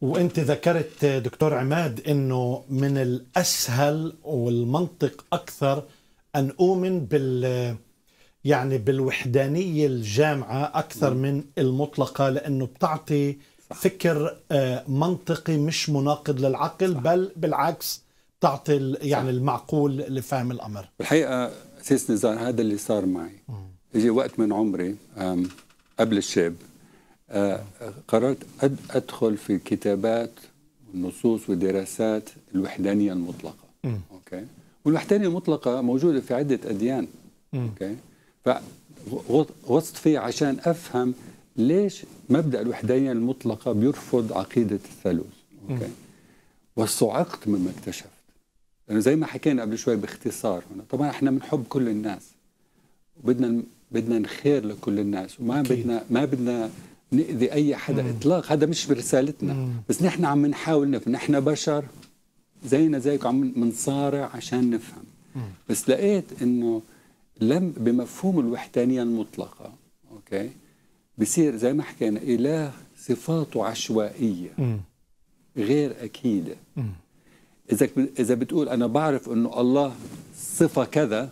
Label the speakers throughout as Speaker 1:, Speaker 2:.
Speaker 1: وانت ذكرت دكتور عماد انه من الاسهل والمنطق اكثر ان اؤمن بال يعني بالوحدانيه الجامعه اكثر من المطلقه لانه بتعطي فكر آه، منطقي مش مناقض للعقل بل بالعكس تعطي يعني المعقول لفهم الامر
Speaker 2: الحقيقه سيس نزار هذا اللي صار معي اجي وقت من عمري قبل الشاب قررت أدخل في الكتابات والنصوص والدراسات الوحدانية المطلقة م. أوكي والوحدانية المطلقة موجودة في عدة أديان م. أوكي فغصت فيه عشان أفهم ليش مبدأ الوحدانية المطلقة بيرفض عقيدة الثالوث أوكي م. وصعقت مما اكتشفت لأنه زي ما حكينا قبل شوي باختصار هنا طبعا احنا بنحب كل الناس وبدنا بدنا الخير لكل الناس وما أكيد. بدنا ما بدنا نأذي أي حدا مم. إطلاق هذا مش برسالتنا مم. بس نحن عم نحاول نفهم نحن بشر زينا زيك عم منصارع عشان نفهم مم. بس لقيت إنه لم بمفهوم الوحدانية المطلقة أوكي بصير زي ما حكينا إله صفاته عشوائية مم. غير أكيدة إذا إذا بتقول أنا بعرف إنه الله صفة كذا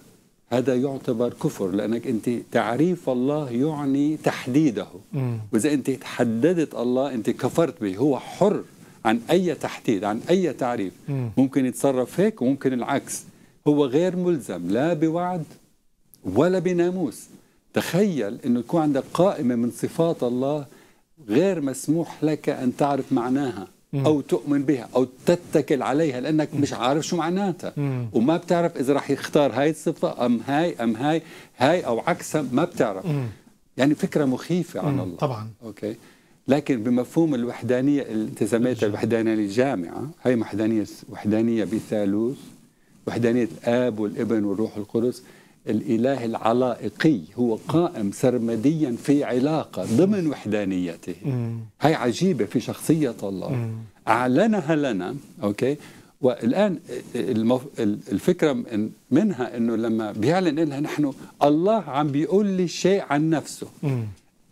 Speaker 2: هذا يعتبر كفر لأنك أنت تعريف الله يعني تحديده وإذا أنت تحددت الله أنت كفرت به هو حر عن أي تحديد عن أي تعريف ممكن يتصرف هيك وممكن العكس هو غير ملزم لا بوعد ولا بناموس تخيل أنه يكون عندك قائمة من صفات الله غير مسموح لك أن تعرف معناها او تؤمن بها او تتكل عليها لانك مش عارف شو معناتها وما بتعرف اذا رح يختار هاي الصفه ام هاي ام هاي هاي او عكسها ما بتعرف يعني فكره مخيفه عن الله طبعا اوكي لكن بمفهوم الوحدانيه اللي انت سميتها الوحدانيه الجامعه هي وحدانيه وحدانيه بثالوث وحدانيه الاب والابن والروح القدس الإله العلائقي هو قائم سرمديا في علاقة ضمن وحدانيته هاي عجيبة في شخصية الله أعلنها لنا أوكي والآن المف... الفكرة منها أنه لما بيعلن لها نحن الله عم بيقول لي شيء عن نفسه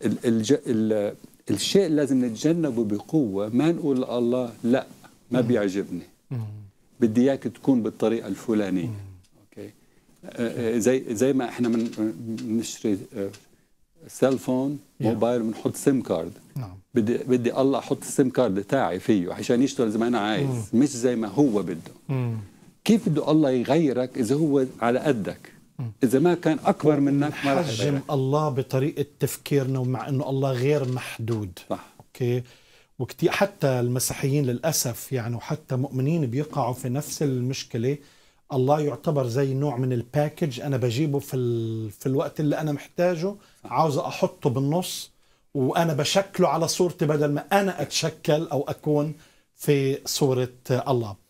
Speaker 2: ال... الج... ال... الشيء لازم نتجنبه بقوة ما نقول الله لا ما بيعجبني بدي إياك تكون بالطريقة الفلانية آه، آه، زي زي ما احنا من بنشتري سيل فون موبايل بنحط سيم كارد نعم بدي بدي الله احط السيم كارد تاعي فيه عشان يشتغل زي ما انا عايز مم. مش زي ما هو بده مم. كيف بده الله يغيرك اذا هو على قدك اذا ما كان اكبر منك ما راح
Speaker 1: الله بطريقه تفكيرنا ومع انه الله غير محدود صح اوكي وكتير حتى المسيحيين للاسف يعني وحتى مؤمنين بيقعوا في نفس المشكله الله يعتبر زي نوع من الباكج انا بجيبه في ال... في الوقت اللي انا محتاجه عاوز احطه بالنص وانا بشكله على صورتي بدل ما انا اتشكل او اكون في صوره الله